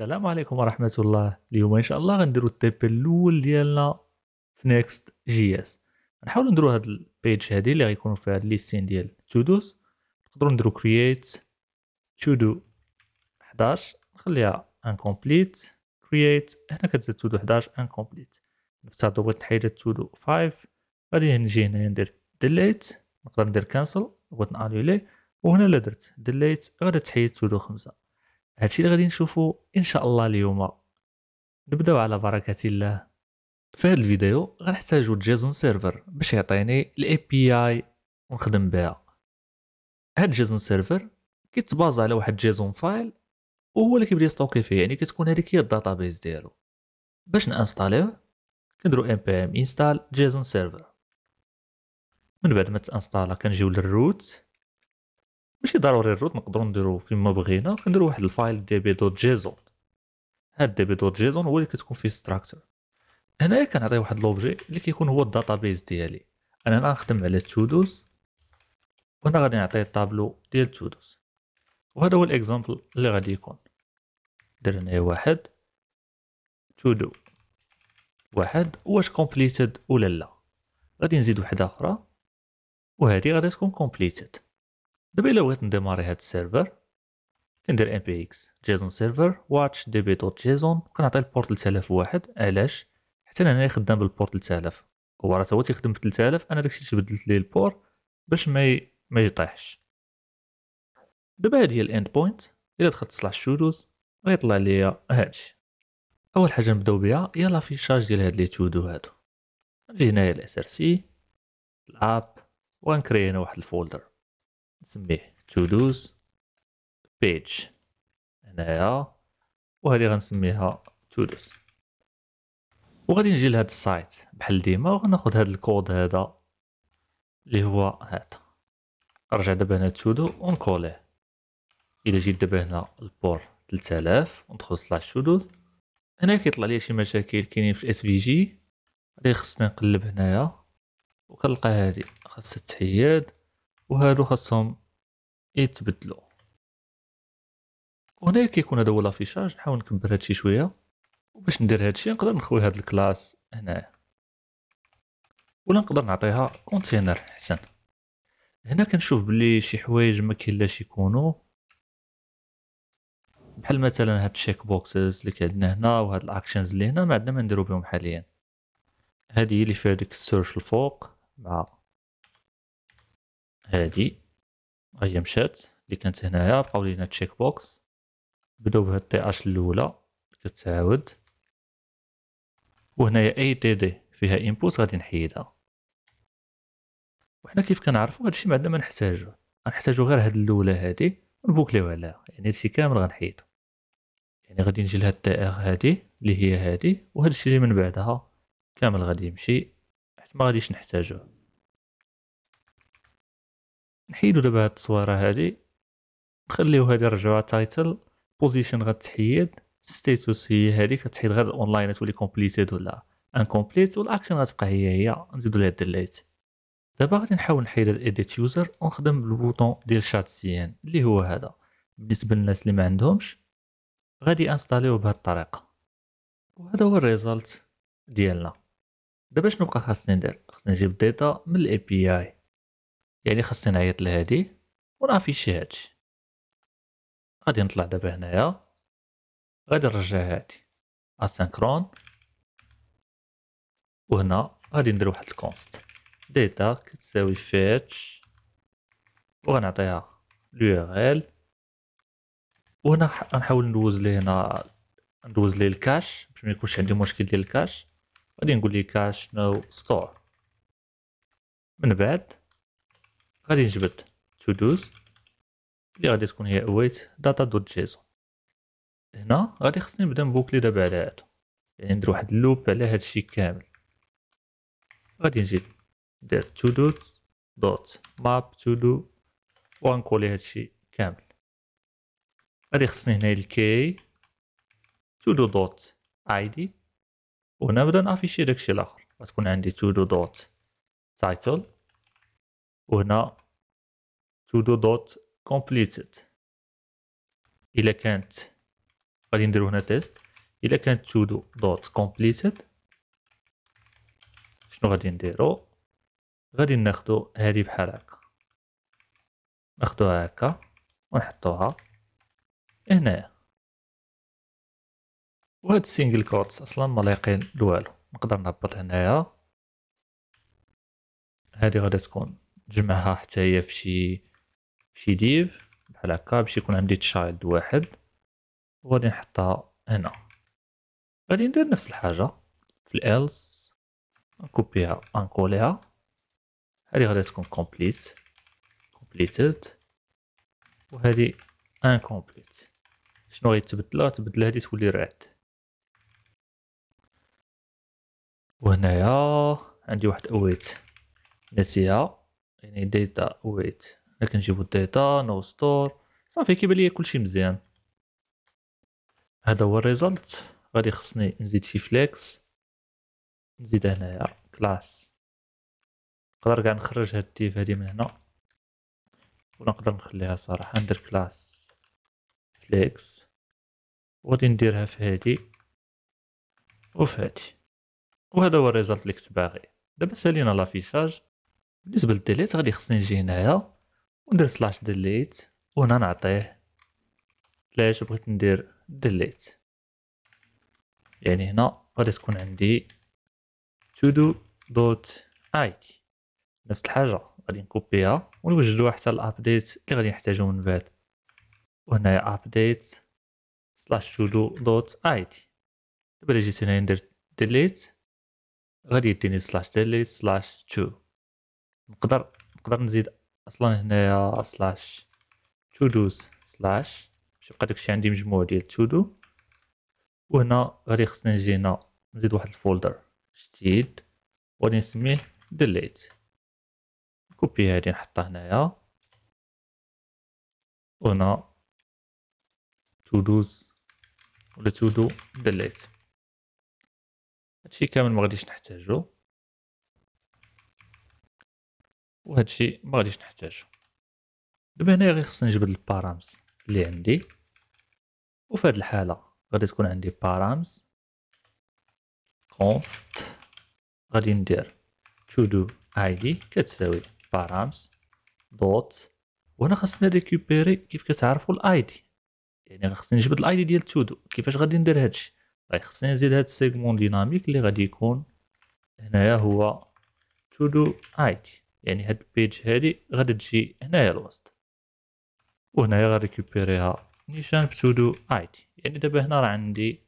السلام عليكم ورحمه الله اليوم ان شاء الله غنديرو التيب الاول ديالنا في نيكست جي اس غنحاولو نديرو هاد البيج هادي اللي غيكونو فيها ليستين ديال تودوز نقدرو نديرو كرييت تودو 11 نخليها انكومبليت كرييت هنا كتزاد تودو 11 انكومبليت نفترضو بغيت نحيد تودو 5 غادي نجي هنا ندير ديليت نقدر ندير كانسل بغيت نانولي وهنا لا درت ديليت غادي تحيد تودو 5 هادشي اللي غادي نشوفو ان شاء الله اليوم نبداو على بركه الله في هاد الفيديو غنحتاجو جيزون سيرفر باش يعطيني الاي بي اي ونخدم بها هاد جيزون سيرفر كيتبازا على واحد جيزون فايل وهو اللي كيبدا يستوكي فيه يعني كتكون هذيك هي الداتابيز ديالو باش نانستاليه كنديرو ام بي ام انستال جيزون سيرفر من بعد ما تانستالا كنجيو للروت ماشي ضروري الروت نقدروا نديرو فين ما بغينا كنديرو واحد الفايل دي بي دوت جيزون هاد دي بي دوت جيزون هو اللي كتكون فيه ستراكتور هنايا كنعطي واحد لوبجي اللي كيكون هو الداتابيز ديالي انا غنخدم على تودوز وانا غادي نعطيه الطابلو ديال تودوز وهذا هو الاكزامبل اللي غادي يكون درنا هنا واحد تودو واحد واش كومبليتد ولا لا غادي نزيد وحده اخرى وهذه غادي تكون كومبليتد دابا الا بغيت نديماري هاد السيرفر كندير ام بي اكس جيزون سيرفر واتش دي بي دوت جيزون كنعطي البورت واحد علاش حتى انا خدام بالبورت 3000 هو راه هو تيخدم ب 3000 انا داكشي تبدلت ليه البور باش ما ي... ما يطيحش دابا هادي هي الاند بوينت الا دخلت تصلح الشودوز غيطلع ليا هادشي اول حاجه نبداو بها هي لافيشاج ديال هاد لي تودو هادو نجي هنايا للاس ار سي الاب ونكري هنا واحد الفولدر نسميه تولوز بيج هنايا وهذه غنسميها تولوز وغادي نجي لهذا السايت بحال ديما وغناخذ هذا الكود هذا اللي هو هذا نرجع دابا هنا تولو ونكوليه الى جيت دابا هنا البور 3000 وندخل سلاش تولو هنا كيطلع لي شي مشاكل كاينين في الاس في جي غادي خصني نقلب هنايا وكنلقى هذه خاصها تحيد وهادو خاصهم يتبدلوا وهنا كيكون هذا هو لافيشاج نحاول نكبر هادشي شويه وباش ندير هادشي نقدر نخوي هاد الكلاس هنايا ولا نقدر نعطيها كونتينر حسن هنا كنشوف بلي شي حوايج ما كيلاش يكونوا بحال مثلا هاد الشيك بوكسز اللي كعندنا هنا وهاد الاكشنز اللي هنا ما عندنا ما نديرو بهم حاليا هي اللي فيها ديك السيرش الفوق مع هادي هي مشات اللي كانت هنايا بقاو لينا تشيك بوكس بداو بهاد الطي اش الاولى كتعاود وهنايا اي تي دي فيها انبوت غادي نحيدها وحنا كيف كنعرفوا هادشي ما عندنا ما نحتاجو غنحتاجو غير هاد الاولى هادي ونبوكليو عليها يعني هادشي كامل غنحيدو يعني غادي نجي لهاد تي ار هادي اللي هي هادي وهادشي اللي من بعدها كامل غادي يمشي حيت ما غاديش نحتاجوه نحيدو دابا هاد التصويره هادي نخليو هادي نرجعو تايتل بوزيشن غتحيد ستيتوس هي هادي كتحيد غير الاونلاين تولي كومبليتيد ولا انكومبليت والاكشن غتبقى هي هي نزيدو ليها ديليت دابا غادي نحاول نحيد الاديت يوزر ونخدم بالبوطون ديال شات سي ان اللي هو هذا بالنسبه للناس اللي ما عندهمش غادي انستاليوه بهذه الطريقه وهذا هو الريزلت ديالنا دابا شنو بقى خاصني ندير خاصني نجيب داتا من الاي بي اي يعني خاصني نعيط لهادي شي هادشي غادي نطلع دابا هنايا غادي نرجع هادي اسينكرون وهنا غادي ندير واحد الكونست ديتا كتساوي و وغنعطيها لو ار ال وهنا غنحاول ندوز ليه هنا ندوز ليه الكاش باش ما يكونش عندي مشكل ديال الكاش غادي نقول ليه كاش نو ستور من بعد غادي نجبد تو دوز اللي غادي تكون هي اويت داتا دوت json هنا غادي خصني نبدا نبوكلي دابا على هادو يعني ندير واحد اللوب على هادشي كامل غادي نجي ندير تو دوت دوت ماب تو دو وغنكولي هادشي كامل غادي خصني هنا الكي تو دو دوت اي دي ونبدا نافيشي داكشي الاخر غتكون عندي تو دو دوت تايتل وهنا to do dot completed الا كانت غادي نديرو هنا تيست الا كانت to do dot completed شنو غادي نديرو غادي ناخدو هادي بحال هكا ناخدوها هكا ونحطوها هنايا وهاد السينجل كوتس اصلا ما لايقين لوالو نقدر نهبط هنايا هادي غادي تكون جمعها حتى هي في شي ديف بحال هكا باش يكون عندي تشايلد واحد وغادي نحطها هنا غادي ندير نفس الحاجه في الالس نكوبيها انكوليها هادي غادي تكون كومبليت كومبليتد وهادي انكومبليت شنو غيتبدل غتبدل هادي تولي رعد وهنايا عندي واحد اويت نسيها يعني ديتا ويت انا كنجيبو الديتا نو ستور صافي كيبان ليا كلشي مزيان هذا هو الريزلت غادي خصني نزيد شي فليكس نزيدها هنايا كلاس نقدر كاع نخرج هاد التيف هادي من هنا ونقدر نخليها صراحه ندير كلاس فليكس وغادي نديرها في هادي وفي هادي وهذا هو الريزلت اللي كنت باغي دابا سالينا لافيشاج بالنسبه للديليت غادي خصني نجي هنايا وندير سلاش ديليت وهنا نعطيه علاش بغيت ندير ديليت يعني هنا غادي تكون عندي تو دو دوت اي دي نفس الحاجه غادي نكوبيها ونوجدوها حتى الابديت اللي غادي نحتاجو من بعد وهنايا ابديت سلاش دو دوت اي دي دابا جيت هنايا ندير ديليت غادي يديني سلاش ديليت سلاش تو نقدر نقدر نزيد اصلا هنايا سلاش تو دوز سلاش باش يبقى داكشي عندي مجموع ديال تو دو وهنا غادي خصنا نجي هنا نزيد واحد الفولدر جديد وغادي نسميه ديليت كوبي هادي نحطها هنايا وهنا تو دوز ولا تو دو ديليت هادشي كامل ما غاديش نحتاجو وهذا الشيء ما غاديش نحتاجه دابا هنا غير خصني نجبد البارامز اللي عندي وفي هذه الحاله غادي تكون عندي بارامز كونست غادي ندير تو دو اي دي كتساوي بارامز دوت وهنا خاصني ريكوبيري كيف كتعرفوا الاي دي يعني خاصني نجبد الاي دي ديال تو دو كيفاش غادي ندير هادشي غادي خاصني نزيد هاد السيغمون ديناميك اللي غادي يكون هنايا هو تو دو اي دي يعني هاد البيج هادي غادي تجي هنايا الوسط وهنايا غنريكوبيريها نيشان بتودو اي دي يعني دابا هنا راه عندي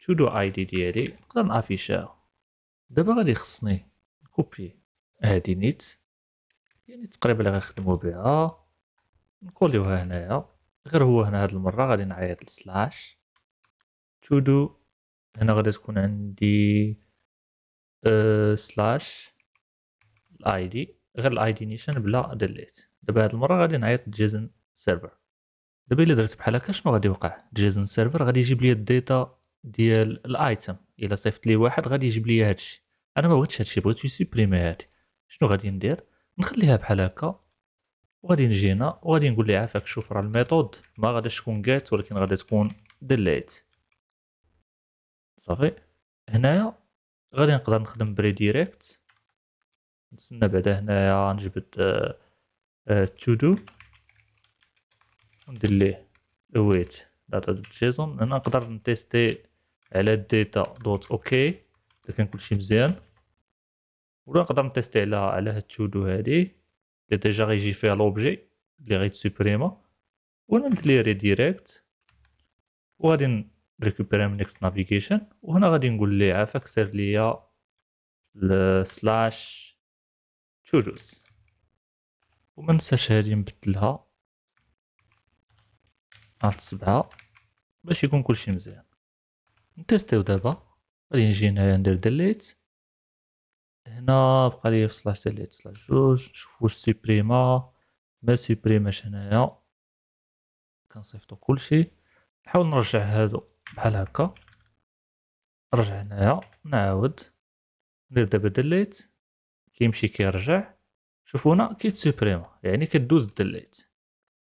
تودو اي دي ديالي نقدر نافيشها دابا غادي خصني نكوبي هادي نيت يعني تقريبا اللي غنخدمو بها نقوليوها هنايا غير هو هنا هاد المره غادي نعيط لسلاش تودو هنا غادي تكون عندي أه سلاش الاي دي غير دي نيشن بلا دليت دابا هاد المره غادي نعيط جيزن سيرفر دابا الا درت بحال هكا شنو غادي يوقع جيزن سيرفر غادي يجيب لي الداتا ديال الايتم الا صيفط لي واحد غادي يجيب لي هادشي انا ما بغيتش هادشي بغيت يسبريمي هادي شنو غادي ندير نخليها بحال هكا وغادي نجي هنا وغادي نقول ليه عافاك شوف راه الميثود ما غاديش تكون جات ولكن غادي تكون دليت صافي هنايا غادي نقدر نخدم بري ديريكت نستنى بعدا هنايا غنجبد آه، آه، تو دو وندير ليه await داتا دو جيزون هنا نقدر نتيستي على داتا دوت اوكي اذا كان كلشي مزيان ولا نقدر نتيستي على على هاد تو دو هادي اللي ديجا غيجي فيها لوبجي اللي و وانا ندير ريديريكت وغادي نريكوبيري من نيكست نافيغيشن وهنا غادي نقول ليه عافاك سير ليا سلاش تشوجوز وما ننساش هذه نبدلها على سبعة باش يكون كلشي مزيان نتيستيو دابا غادي نجي هنايا ندير ديليت هنا بقى لي في سلاش ديليت سلاش جوج نشوف واش سوبريما ما سوبريماش هنايا كنصيفطو كلشي نحاول نرجع هادو بحال هكا نرجع هنايا نعاود ندير دابا ديليت كيمشي كيرجع شوفونا كي كيتسوبريما يعني كدوز الدليت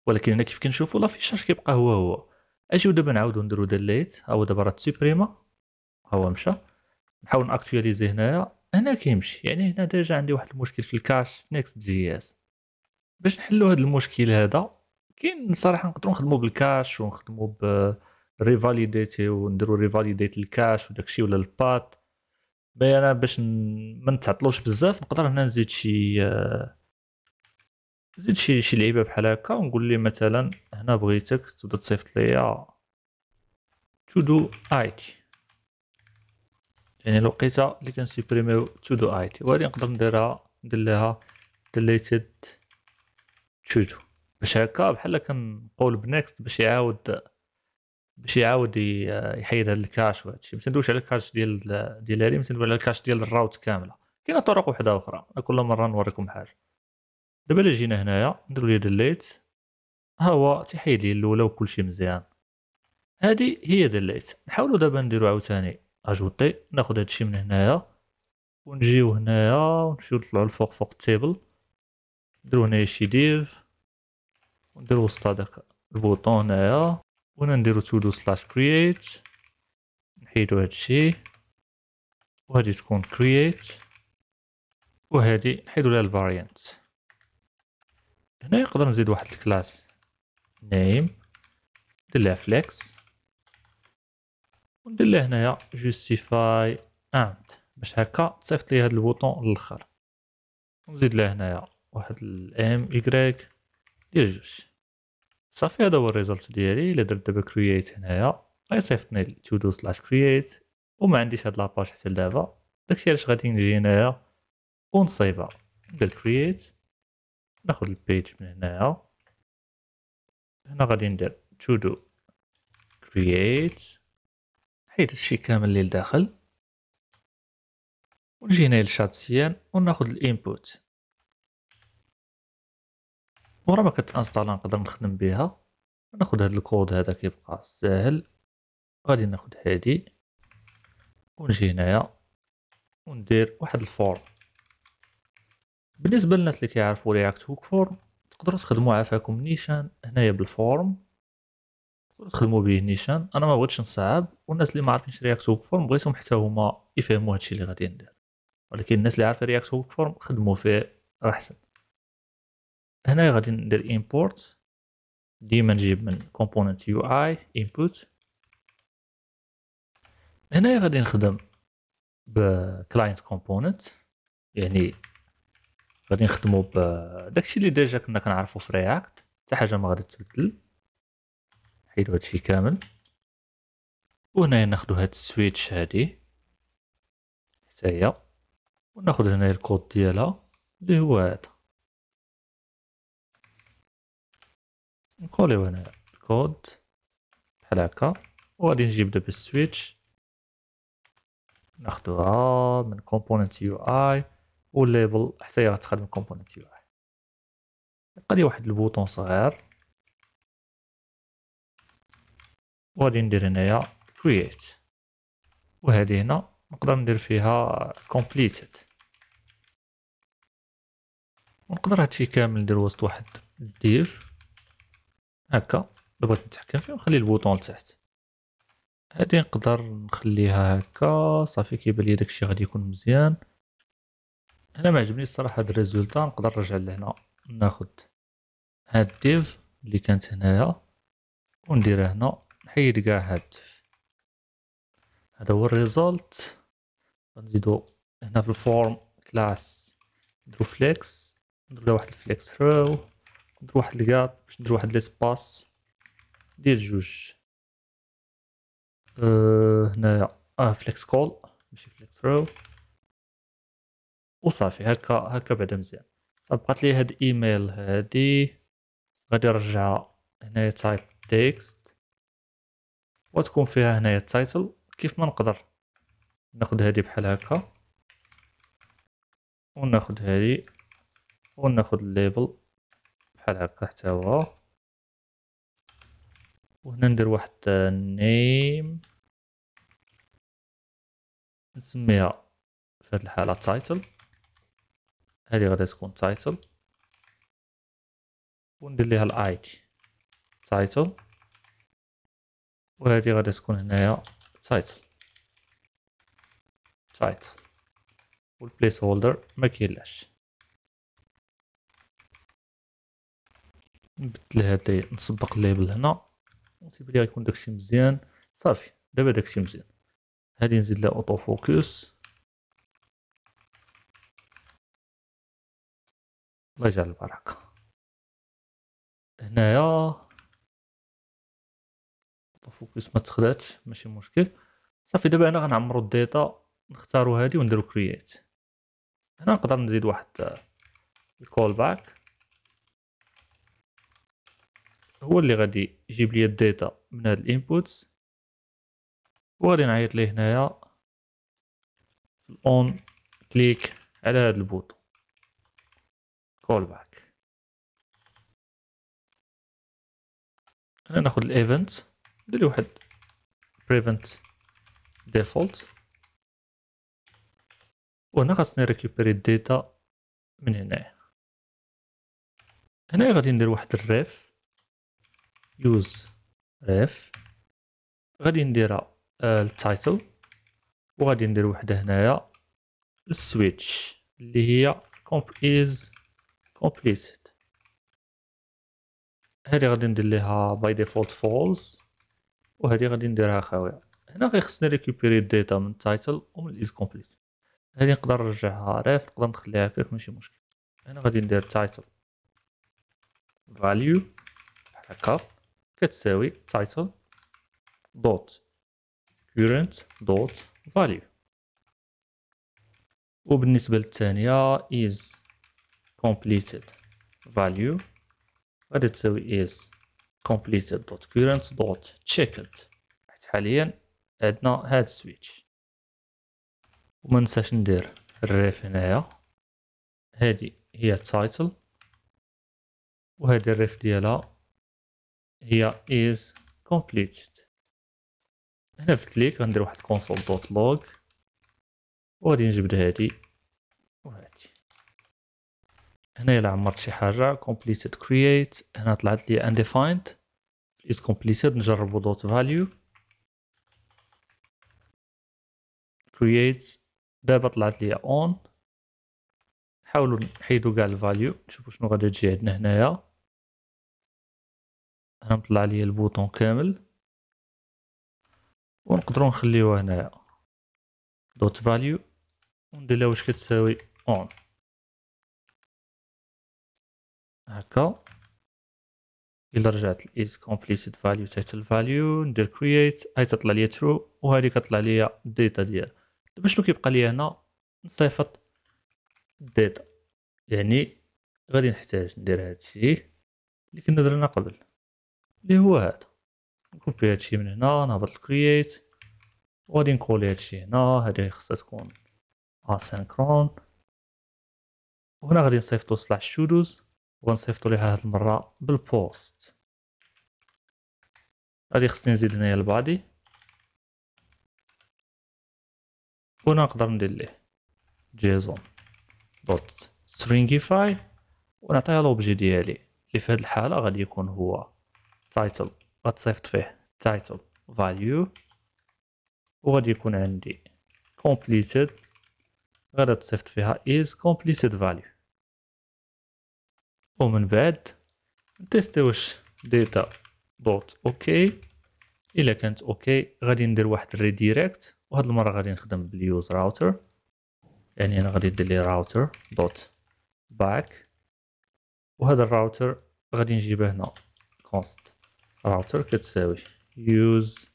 ولكن هنا كيف كنشوفوا لافيشاج كيبقى هو هو اجيو دابا نعاودو نديرو دليت هو دابا راه تسوبريما هو مشى نحاول ناكتواليزي هنايا هنا كيمشي يعني هنا ديجا عندي واحد المشكل في الكاش في نيكست جي اس باش نحلو هذا المشكل هذا كاين صراحه نقدروا نخدمو بالكاش ونخدمو ب ريفاليديتي ونديرو ريفاليديت الكاش وداكشي ولا البات باي انا باش ما نتعطلوش بزاف نقدر هنا نزيد شي آه، نزيد شي شي لعيبه بحال هكا ونقول لي مثلا هنا بغيتك تبدا تصيفط ليا تو دو اي تي يعني الوقيته اللي كنسيبريميو تو دو اي تي وهذه نقدر نديرها ندير لها ديليتد تو دو باش هكا بحال كنقول بنيكست باش يعاود باش يعاود يحيد هذا الكاش وهذا الشيء ما تندوش على الكاش ديال ديال هذه ما تندوش على الكاش ديال الراوت كامله كاينه طرق وحده اخرى كل مره نوريكم حاجه دابا الا جينا هنايا ندير لي ديليت ها هو تيحيد لي الاولى وكلشي مزيان هادي هي ديليت نحاولوا دابا نديرو عاوتاني اجوتي ناخذ هادشي من هنايا ونجيو هنايا ونمشيو نطلعو لفوق فوق التيبل نديرو هنايا شي ديف ونديرو وسط هداك البوطون هنايا نديرو تودو سلاش كرييت نحيدو هادشي وهادي تكون كرييت وهادي نحيدو لها الفاريانت هنا نقدر نزيد واحد الكلاس نيم ندير لها فليكس وندير لها هنايا جوستيفاي اند باش هكا تصيفط لي هاد البوطون للاخر ونزيد لها هنايا واحد الام y ديال جوج صافي هذا هو الريزلت ديالي الا درت دابا كرييت هنايا غيصيفطني تو دو سلاش كرييت وما عنديش هاد لاباج حتى لدابا داكشي علاش غادي نجي هنايا ونصيبها ندير كرييت ناخذ البيج من هنايا هنا غادي ندير تو دو كرييت نحيد هادشي كامل اللي لداخل ونجي هنايا للشاتسيان وناخذ الانبوت مورا ما كتانستالا نقدر نخدم بها ناخد هاد الكود هذا كيبقى ساهل غادي ناخد هادي ونجي هنايا وندير واحد الفورم بالنسبه للناس اللي كيعرفوا رياكت هوك فورم تقدروا تخدموا عافاكم نيشان هنايا بالفورم تقدروا تخدموا به نيشان انا ما بغيتش نصعب والناس اللي ما عارفينش رياكت هوك فورم بغيتهم حتى هما يفهموا هادشي اللي غادي ندير ولكن الناس اللي عارفه رياكت هوك فورم خدموا فيه راه احسن هنا غادي ندير امبورت ديما نجيب من كومبوننت يو اي انبوت هنا غادي نخدم بكلاينت كومبوننت يعني غادي نخدمو بداكشي اللي ديجا كنا كنعرفو في رياكت حتى حاجه ما غادي تبدل نحيدو هادشي كامل وهنا ناخدو هاد السويتش هادي حتى هي وناخد هنا الكود ديالها اللي هو هذا نقوليو هنا الكود بحال هكا وغادي نجيب دابا السويتش ناخدوها من كومبوننت يو اي والليبل حتى هي غتخدم كومبوننت يو اي يبقى لي واحد البوطون صغير وغادي ندير هنايا كرييت وهذه هنا نقدر ندير فيها كومبليتد ونقدر هادشي كامل ندير وسط واحد الديف هكا بغيت نتحكم فيه ونخلي البوطون لتحت هادي نقدر نخليها هكا صافي كيبان لي داكشي غادي يكون مزيان انا ما عجبني الصراحه هاد الريزولتا نقدر نرجع لهنا ناخد هاد ديف اللي كانت هنايا ونديرها هنا نحيد كاع هاد هذا هو الريزولت غنزيدو هنا في الفورم كلاس نديرو فليكس نديرو واحد الفليكس رو ندير واحد الكاب باش ندير واحد ليسباس ديال جوج أه هنايا اه فليكس كول ماشي فليكس رو وصافي هكا هكا بعدا مزيان صافي بقات لي هاد ايميل هادي غادي نرجعها هنايا تايب تكست وتكون فيها هنايا التايتل كيف ما نقدر ناخد هادي بحال هكا وناخذ هادي وناخذ الليبل بحال هكا حتى هو وهنا ندير واحد نيم نسميها في هذه الحاله تايتل هذه غادي تكون تايتل وندير ليها الاي دي تايتل وهذه غادي تكون هنايا تايتل تايتل والبليس هولدر ما كاينلاش نبدل هاد نصدق الليبل هنا تيبان لي غيكون داكشي مزيان صافي دابا داكشي مزيان هادي نزيد لها اوتو فوكس الله يجعل البركه هنايا اوتو فوكس ما تخداتش ماشي مشكل صافي دابا انا غنعمرو الداتا نختارو هادي ونديرو كرييت هنا نقدر نزيد واحد الكول باك هو اللي غادي يجيب لي الداتا من هاد الانبوتس وغادي نعيط ليه هنايا اون كليك على هاد البوطو كول باك هنا ناخد الايفنت ندير واحد بريفنت ديفولت وهنا خاصني ريكوبيري الداتا من هنايا هنا غادي ندير واحد الريف يوز ريف غادي نديرها آه، التايتل وغادي ندير وحده هنايا السويتش اللي هي كومب از كومبليت هادي غادي ندير ليها باي ديفولت فولز وهادي غادي نديرها خاويه هنا خصنا ريكوبيري الداتا من التايتل ومن از كومبليت هادي نقدر نرجعها ريف نقدر نخليها هكاك ماشي مشكل هنا غادي ندير تايتل فاليو بحال هكا كتساوي title dot current dot value وبالنسبة للثانية is completed value غادي تساوي is completed dot current dot checked حيت حاليا عندنا هاد السويتش وما ننساش ندير الريف هنايا هادي هي title وهادي الريف ديالها هي is completed هنا في الكليك غندير واحد كونسول دوت لوغ وغادي نجبد هادي وهادي هنا الى عمرت شي حاجه completed create هنا طلعت لي undefined is completed نجربو دوت value create دابا طلعت لي on نحاولو نحيدو كاع الفاليو نشوفو شنو غادي تجي عندنا هنايا هنا مطلع لي البوطون كامل ونقدروا نخليوه هنايا دوت فاليو وندير لها واش كتساوي اون هكا الا رجعت الايز كومبليتيد فاليو title الفاليو ندير create هاي تطلع لي ترو وهذه كطلع لي الداتا ديال دابا شنو كيبقى لي هنا نصيفط الداتا يعني غادي نحتاج ندير هادشي اللي كنا درنا قبل اللي هو هذا نكوبي هادشي من هنا نهبط لكرييت وغادي نكولي هادشي هنا هادي خاصها تكون اسينكرون وهنا غادي نصيفطو سلاش شودوز وغنصيفطو ليها هاد المرة بالبوست غادي خصني نزيد هنايا البادي وهنا نقدر ندير ليه جيزون دوت سترينجيفاي ونعطيها لوبجي ديالي اللي في هاد الحالة غادي يكون هو تايتل غتصيفط فيه تايتل فاليو وغادي يكون عندي كومبليتد غادي تصيفط فيها is completed value ومن بعد نتيستي واش داتا دوت اوكي الا كانت اوكي غادي ندير واحد الريديريكت وهاد المره غادي نخدم باليوز راوتر يعني انا غادي ندير لي راوتر دوت باك وهذا الراوتر غادي نجيبه هنا كونست راوتر كتساوي يوز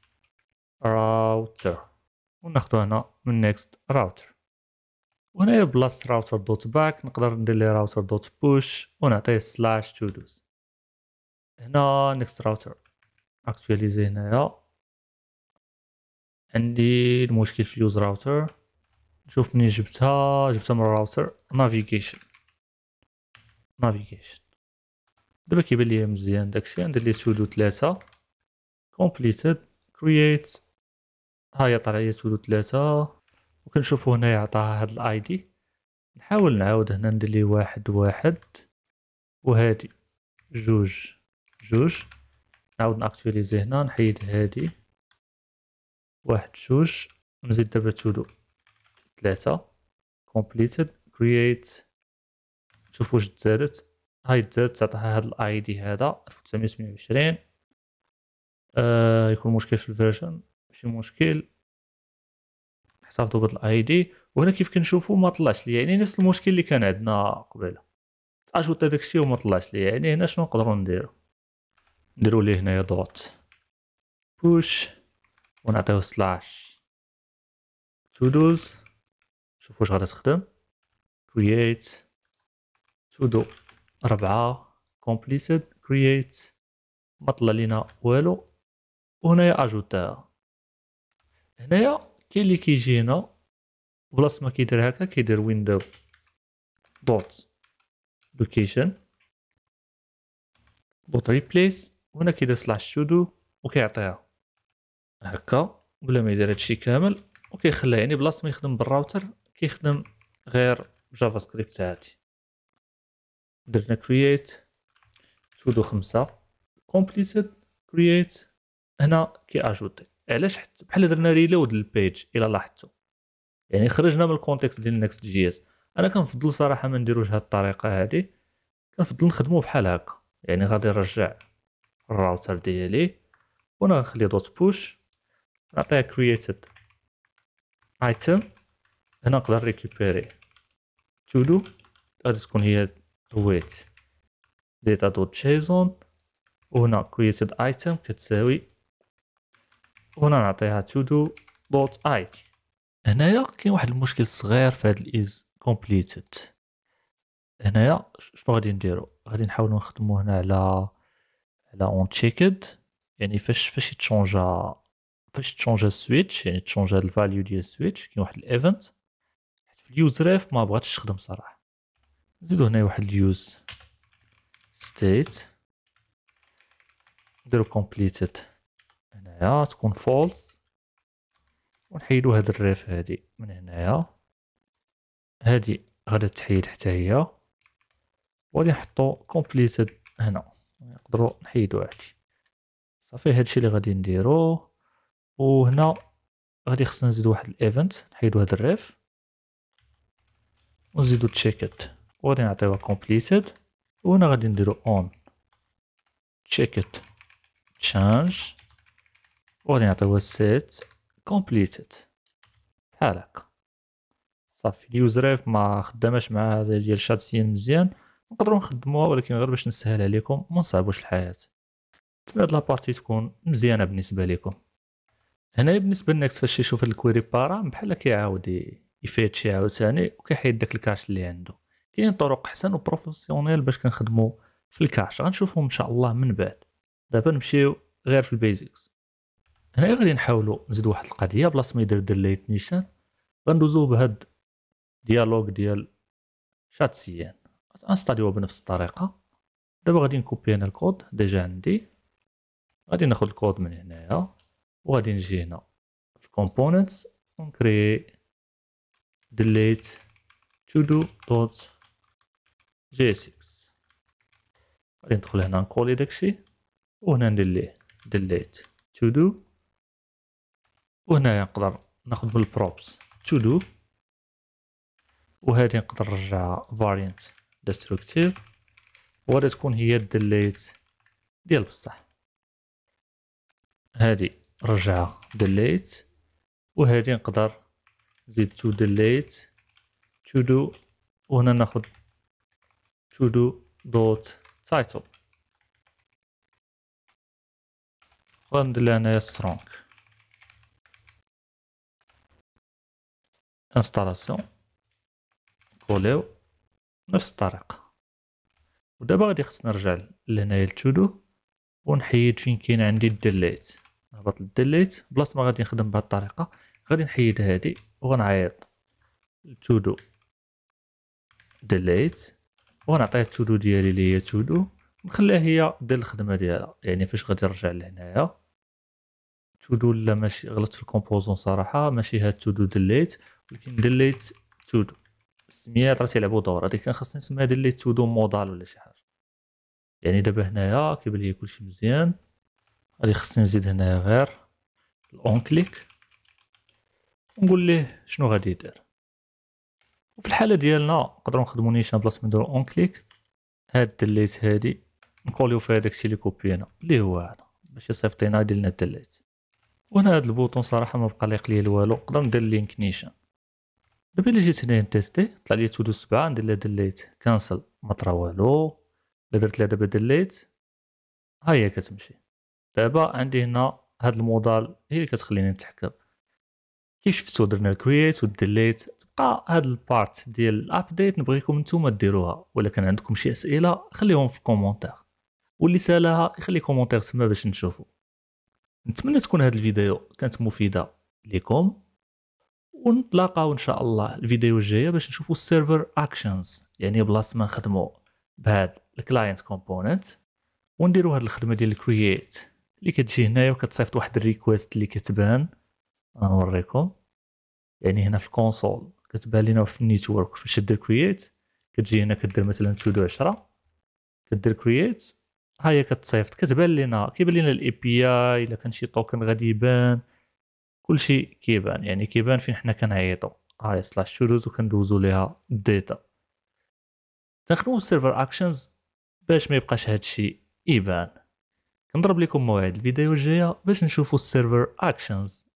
راوتر وناخدو هنا من نيكست راوتر وهنا بلاصة راوتر دوت باك نقدر ندير ليه راوتر دوت بوش ونعطيه سلاش تو دوز هنا نيكست راوتر اكتواليزي هنايا عندي المشكل في يوز راوتر نشوف منين جبتها جبتها من الراوتر نافيغيشن نافيغيشن دابا كيبان ليا مزيان داكشي ندير ليه تولو ثلاثة كومبليتد كرييت ها هي طلع ليا تولو ثلاثة وكنشوفو هنايا عطاها هاد الاي دي نحاول نعاود هنا ندير ليه واحد واحد وهادي جوج جوج نعاود ناكتواليزي هنا نحيد هادي واحد جوج نزيد دابا تولو ثلاثة كومبليتد كرييت شوفوا واش تزادت هاي الدات تعطيها هاد الاي دي هذا 1928 آه يكون مشكل في الفيرجن ماشي مشكل نحتفظوا بهاد الاي دي وهنا كيف كنشوفوا ما طلعش لي يعني نفس المشكل اللي كان عندنا قبيله هذاك الشيء وما طلعش لي يعني هنا شنو نقدروا نديرو نديرو ليه هنايا ضغط بوش ونعطيوه سلاش تو دوز شوفوا واش غادي تخدم create تو دو أربعة completed create ما طلع لينا والو وهنايا اجوتا هنايا كاين اللي كيجي هنا بلاص ما كيدير هكا كيدير ويندو دوت لوكيشن دوت ريبليس وهنا كيدير سلاش سودو وكيعطيها هكا بلا ما يدير هادشي كامل وكيخليها يعني بلاص ما يخدم بالراوتر كيخدم غير جافا سكريبت عادي درنا create شودو خمسة كومبليسيت create هنا كي اجوتي علاش حتى بحال درنا ريلود للبيج الا لاحظتوا يعني خرجنا من الكونتكست ديال نكست جي اس انا كنفضل صراحه ما نديروش هاد الطريقه هادي كنفضل نخدمو بحال هكا يعني غادي نرجع الراوتر ديالي وانا غنخلي دوت بوش نعطيها كرييتد item هنا نقدر ريكوبيري تو دو غادي تكون هي ويت ديتا دوت جيزون وهنا كرييتد ايتم كتساوي وهنا نعطيها تو دو دوت اي هنايا كاين واحد المشكل صغير في هاد الايز كومبليتد هنايا شنو غادي نديرو غادي نحاولو نخدمو هنا على على اون تشيكد يعني فاش فاش يتشونجا فاش تشونجا السويتش يعني تشونجا الفاليو ديال السويتش كاين واحد الايفنت حيت في اليوزر ما بغاتش تخدم صراحه نزيدو هنايا واحد اليوز ستيت نديرو كومبليتد هنايا تكون فولس ونحيدو هاد الريف هادي من هنايا هادي غادا تحيد حتى هي وغادي نحطو كومبليتد هنا نقدرو نحيدو هادي صافي هادشي اللي غادي نديرو وهنا غادي خصنا نزيدو واحد الايفنت نحيدو هاد الريف ونزيدو تشيكت وغادي نعطيوها كومبليتد وهنا غادي نديرو اون تشيكت تشانج وغادي نعطيوها سيت كومبليتد بحال هكا صافي اليوزريف ما خداماش مع هذا ديال سين مزيان نقدروا نخدموها ولكن غير باش نسهل عليكم ما نصعبوش الحياه تما هاد لابارتي تكون مزيانه بالنسبه لكم هنايا بالنسبه للنكس فاش يشوف هاد الكويري بارام بحال كيعاود يفيد شي عاوتاني وكيحيد داك الكاش اللي عنده كاين طرق حسن وبروفيسيونيل باش كنخدمو في الكاش غنشوفهم ان شاء الله من بعد دابا نمشيو غير في البيزكس هنا غادي نحاولو نزيد واحد القضيه بلاص ما يدير ديليت نيشان غندوزو بهاد ديالوج ديال شات سيان انستاليوه بنفس الطريقه دابا غادي نكوبي انا الكود ديجا عندي غادي ناخد الكود من هنايا وغادي نجي هنا في components ونكري ديليت تو دو دوت جي 6 غادي ندخل هنا نكولي داكشي وهنا ندير ليه ديليت تو دو وهنايا نقدر ناخذ بالبروبس تو دو وهذه نقدر نرجعها فاريانت ديستركتيف وغادي تكون هي ديليت ديال بصح هذه رجع ديليت وهذه نقدر نزيد تو ديليت تو دو وهنا ناخذ to do dot title then هنايا strong installation كوليو نفس الطريقه ودابا غادي خصنا نرجع لهنايا لتودو ونحيد فين كاين عندي الدليت نهبط للدليت بلاصه ما غادي نخدم بهاد الطريقه غادي نحيد هادي وغنعيط لتودو دليت ونعطيها التودو ديالي اللي هي تودو نخليها هي دير الخدمه ديالها يعني فاش غادي نرجع لهنايا تودو لا ماشي غلطت في الكومبوزون صراحه ماشي هاد تودو دليت ولكن دليت تودو السميه راه يلعبوا دور هذيك كان خاصني نسميها دليت تودو مودال ولا شي حاجه يعني دابا هنايا كيبان لي كلشي مزيان غادي خصني نزيد هنايا غير الاون كليك ونقول ليه شنو غادي يدير وفي الحاله ديالنا نقدروا نخدموا نيشان بلاصه ما نديرو اون كليك هاد الدليت هادي نكوليو فيها داكشي اللي كوبينا اللي هو هذا باش يصيفط لنا يدير الدليت وهنا هاد البوطون صراحه ما بقى ليق ليه والو نقدر ندير لينك نيشان دابا الا جيت هنا نتيستي طلع لي تودو سبعة ندير لها دليت كانسل ما طرا والو الا درت لها دابا دليت ها هي كتمشي دابا عندي هنا هاد المودال هي اللي كتخليني نتحكم كي شفتو درنا الكرييت والدليت تبقى هاد البارت ديال الابديت نبغيكم نتوما ديروها كان عندكم شي اسئله خليهم في الكومونتير واللي سالها يخلي كومونتير تما باش نشوفو نتمنى تكون هاد الفيديو كانت مفيده ليكم ونتلاقاو ان شاء الله الفيديو الجايه باش نشوفو السيرفر اكشنز يعني بلاصه ما نخدمو بهاد الكلاينت كومبوننت ونديرو هاد الخدمه ديال الكرييت اللي كتجي هنايا وكتصيفط واحد الريكويست اللي كتبان غنوريكم يعني هنا في الكونسول كتبان لينا في النيتورك فاش دير كرييت كتجي هنا كدير مثلا تودو 10 كدير كرييت ها هي كتصيفط كتبان لينا كيبان لينا الاي بي اي الا كان شي توكن غادي يبان كلشي كيبان يعني كيبان فين حنا كنعيطو اي سلاش تودوز وكندوزو ليها الداتا تنخدمو بالسيرفر اكشنز باش ما يبقاش هادشي يبان كنضرب لكم موعد الفيديو الجايه باش نشوفو السيرفر اكشنز